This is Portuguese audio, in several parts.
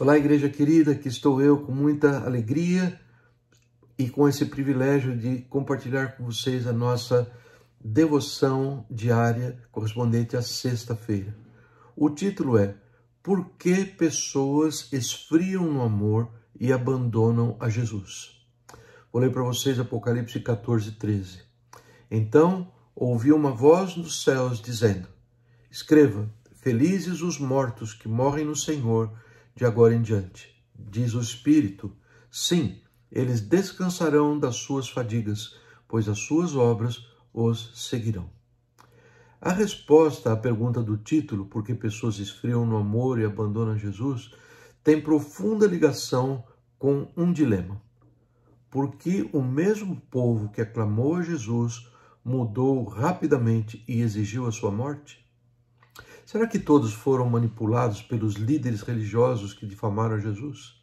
Olá, igreja querida, que estou eu com muita alegria e com esse privilégio de compartilhar com vocês a nossa devoção diária correspondente à sexta-feira. O título é Por que pessoas esfriam no amor e abandonam a Jesus? Vou ler para vocês Apocalipse 14, 13. Então ouvi uma voz dos céus dizendo: Escreva, felizes os mortos que morrem no Senhor de agora em diante. Diz o Espírito: sim, eles descansarão das suas fadigas, pois as suas obras os seguirão. A resposta à pergunta do título, por que pessoas esfriam no amor e abandonam Jesus, tem profunda ligação com um dilema. Por que o mesmo povo que aclamou a Jesus mudou rapidamente e exigiu a sua morte? Será que todos foram manipulados pelos líderes religiosos que difamaram Jesus?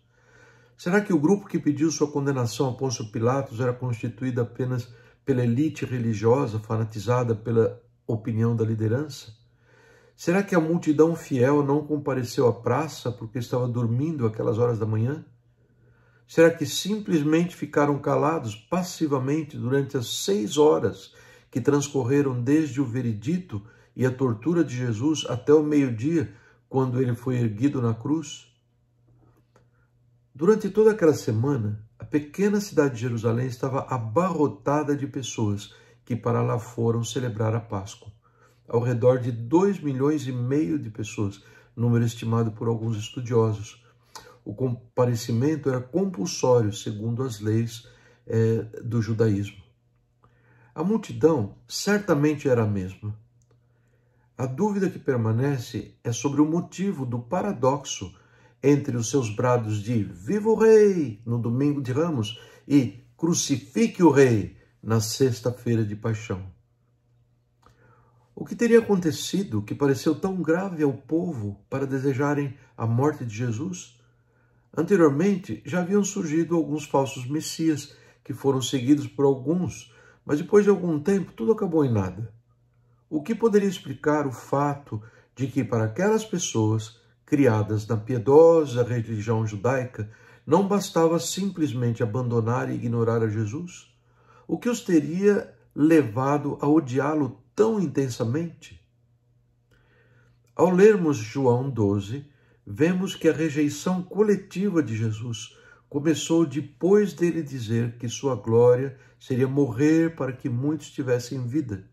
Será que o grupo que pediu sua condenação a apóstolo Pilatos era constituído apenas pela elite religiosa fanatizada pela opinião da liderança? Será que a multidão fiel não compareceu à praça porque estava dormindo aquelas horas da manhã? Será que simplesmente ficaram calados passivamente durante as seis horas que transcorreram desde o veredito e a tortura de Jesus até o meio-dia, quando ele foi erguido na cruz? Durante toda aquela semana, a pequena cidade de Jerusalém estava abarrotada de pessoas que para lá foram celebrar a Páscoa. Ao redor de 2 milhões e meio de pessoas, número estimado por alguns estudiosos. O comparecimento era compulsório, segundo as leis eh, do judaísmo. A multidão certamente era a mesma, a dúvida que permanece é sobre o motivo do paradoxo entre os seus brados de Viva o Rei no domingo de Ramos e Crucifique o Rei na sexta-feira de paixão. O que teria acontecido que pareceu tão grave ao povo para desejarem a morte de Jesus? Anteriormente já haviam surgido alguns falsos messias que foram seguidos por alguns, mas depois de algum tempo tudo acabou em nada o que poderia explicar o fato de que, para aquelas pessoas criadas na piedosa religião judaica, não bastava simplesmente abandonar e ignorar a Jesus? O que os teria levado a odiá-lo tão intensamente? Ao lermos João 12, vemos que a rejeição coletiva de Jesus começou depois dele dizer que sua glória seria morrer para que muitos tivessem vida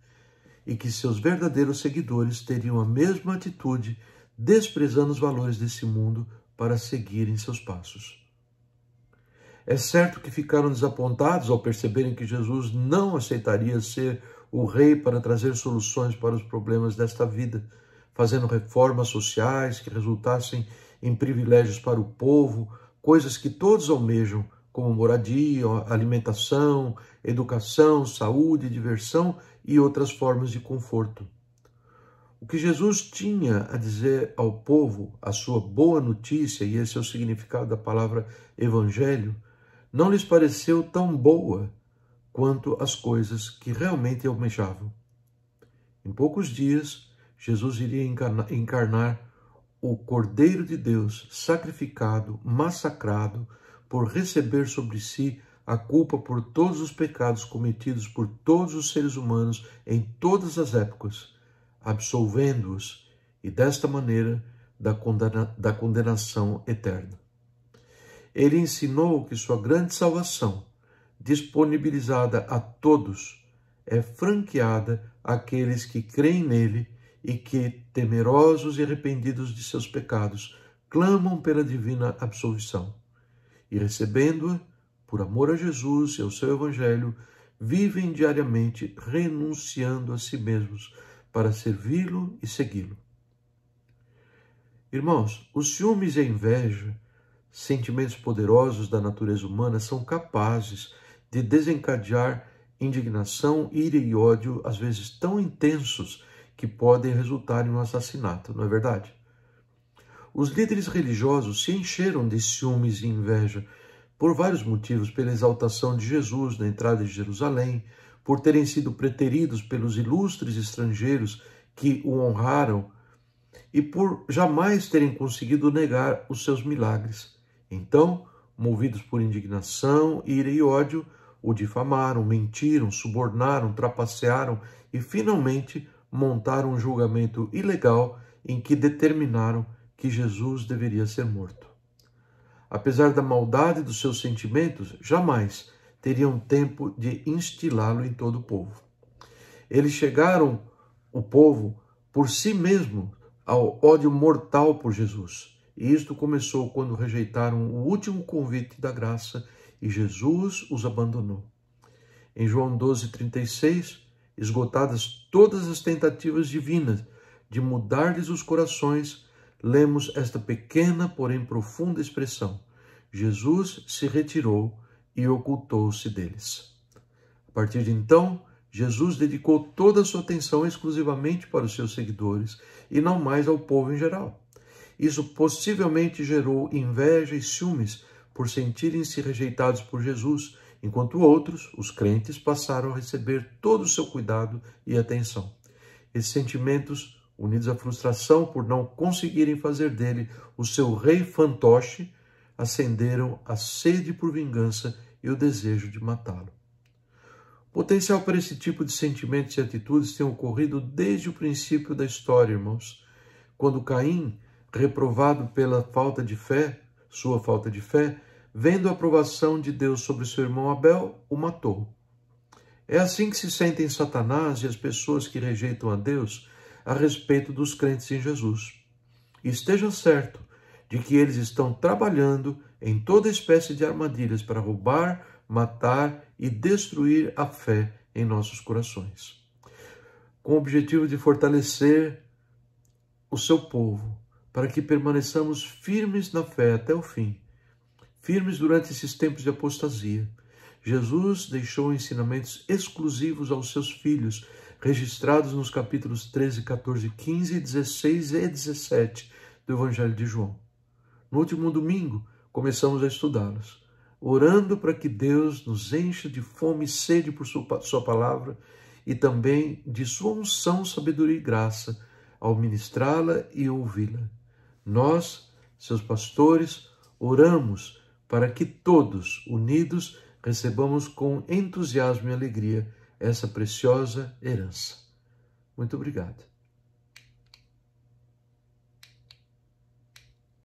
e que seus verdadeiros seguidores teriam a mesma atitude, desprezando os valores desse mundo para seguirem seus passos. É certo que ficaram desapontados ao perceberem que Jesus não aceitaria ser o rei para trazer soluções para os problemas desta vida, fazendo reformas sociais que resultassem em privilégios para o povo, coisas que todos almejam, como moradia, alimentação, educação, saúde, diversão e outras formas de conforto. O que Jesus tinha a dizer ao povo, a sua boa notícia, e esse é o significado da palavra evangelho, não lhes pareceu tão boa quanto as coisas que realmente almejavam. Em poucos dias, Jesus iria encarnar o Cordeiro de Deus sacrificado, massacrado, por receber sobre si a culpa por todos os pecados cometidos por todos os seres humanos em todas as épocas, absolvendo-os e desta maneira da, condena, da condenação eterna. Ele ensinou que sua grande salvação, disponibilizada a todos, é franqueada àqueles que creem nele e que, temerosos e arrependidos de seus pecados, clamam pela divina absolvição e recebendo-a, por amor a Jesus e ao seu Evangelho, vivem diariamente renunciando a si mesmos para servi-lo e segui-lo. Irmãos, os ciúmes e a inveja, sentimentos poderosos da natureza humana, são capazes de desencadear indignação, ira e ódio, às vezes tão intensos que podem resultar em um assassinato, não é verdade? Os líderes religiosos se encheram de ciúmes e inveja por vários motivos, pela exaltação de Jesus na entrada de Jerusalém, por terem sido preteridos pelos ilustres estrangeiros que o honraram e por jamais terem conseguido negar os seus milagres. Então, movidos por indignação, ira e ódio, o difamaram, mentiram, subornaram, trapacearam e finalmente montaram um julgamento ilegal em que determinaram que Jesus deveria ser morto. Apesar da maldade dos seus sentimentos, jamais teriam tempo de instilá-lo em todo o povo. Eles chegaram, o povo, por si mesmo, ao ódio mortal por Jesus. E isto começou quando rejeitaram o último convite da graça e Jesus os abandonou. Em João 36, esgotadas todas as tentativas divinas de mudar-lhes os corações, lemos esta pequena, porém profunda expressão: Jesus se retirou e ocultou-se deles. A partir de então, Jesus dedicou toda a sua atenção exclusivamente para os seus seguidores e não mais ao povo em geral. Isso possivelmente gerou inveja e ciúmes por sentirem-se rejeitados por Jesus, enquanto outros, os crentes, passaram a receber todo o seu cuidado e atenção. Esses sentimentos unidos à frustração por não conseguirem fazer dele o seu rei fantoche, acenderam a sede por vingança e o desejo de matá-lo. Potencial para esse tipo de sentimentos e atitudes tem ocorrido desde o princípio da história, irmãos, quando Caim, reprovado pela falta de fé, sua falta de fé, vendo a aprovação de Deus sobre seu irmão Abel, o matou. É assim que se sentem Satanás e as pessoas que rejeitam a Deus a respeito dos crentes em Jesus. Esteja certo de que eles estão trabalhando em toda espécie de armadilhas para roubar, matar e destruir a fé em nossos corações, com o objetivo de fortalecer o seu povo para que permaneçamos firmes na fé até o fim, firmes durante esses tempos de apostasia. Jesus deixou ensinamentos exclusivos aos seus filhos registrados nos capítulos 13, 14, 15, 16 e 17 do Evangelho de João. No último domingo, começamos a estudá-los, orando para que Deus nos encha de fome e sede por Sua palavra e também de Sua unção, sabedoria e graça ao ministrá-la e ouvi-la. Nós, seus pastores, oramos para que todos, unidos, recebamos com entusiasmo e alegria essa preciosa herança. Muito obrigado.